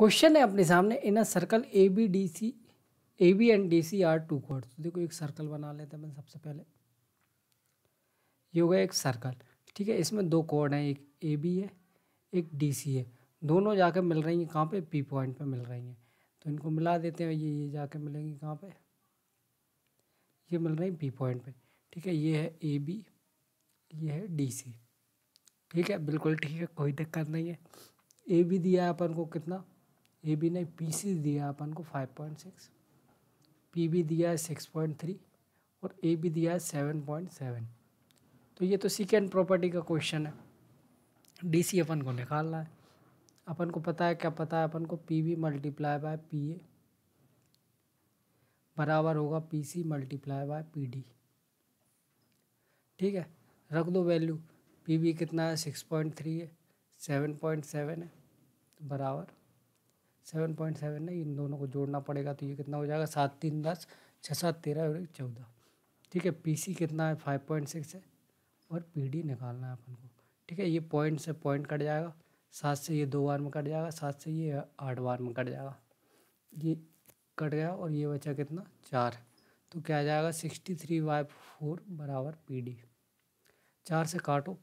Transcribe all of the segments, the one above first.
question है अपने सामने in a circle A B D C A B and D C are two chord देखो एक circle बना लेते हैं मैं सबसे पहले ये हो गया एक सर्कल ठीक है इसमें दो कोड हैं एक ए बी है एक डी सी है दोनों जाके मिल रही हैं कहाँ पे पी पॉइंट पे मिल रही हैं तो इनको मिला देते हैं ये ये जाके मिलेंगी कहाँ पे ये मिल रही पी पॉइंट पे ठीक है ये है ए बी ये है डी सी ठीक है बिल्कुल ठीक है कोई दिक्कत नहीं है ए बी दिया है अपन को कितना ए बी ने पी सी दिया अपन को five point six P B दिया है सिक्स पॉइंट थ्री और ए बी दिया है सेवन पॉइंट सेवन तो ये तो सिकेंड प्रॉपर्टी का क्वेश्चन है डी सी अपन को निकालना है अपन को पता है क्या पता है अपन को P B multiply by P A बराबर होगा P C multiply by P D ठीक है रख दो वैल्यू पी बी कितना है सिक्स पॉइंट थ्री है सेवन पॉइंट सेवन है तो बराबर सेवन पॉइंट सेवन है इन दोनों को जोड़ना पड़ेगा तो ये कितना हो जाएगा सात तीन दस छः सात तेरह और चौदह ठीक है पीसी कितना है फाइव पॉइंट सिक्स है और पीडी निकालना है अपन को ठीक है ये पॉइंट से पॉइंट कट जाएगा सात से ये दो बार में कट जाएगा सात से ये आठ बार में कट जाएगा ये कट गया और ये बचा कितना चार तो क्या आ जाएगा सिक्सटी थ्री बाई फोर बराबर पी डी चार से काटो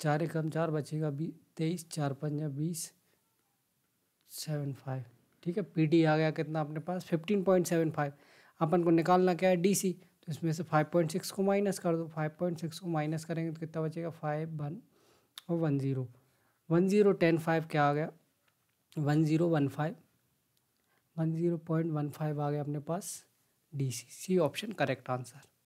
चार एकम चार बचेगा बी तेईस चार पंजा बीस सेवन फाइव ठीक है पी आ गया कितना अपने पास फिफ्टीन पॉइंट सेवन फाइव अपन को निकालना क्या है डी सी तो इसमें से फाइव पॉइंट सिक्स को माइनस कर दो फाइव पॉइंट सिक्स को माइनस करेंगे तो कितना बचेगा फाइव वन और one zero one zero ten five क्या आ गया one zero one five one zero point one five आ गया अपने पास D C C option correct answer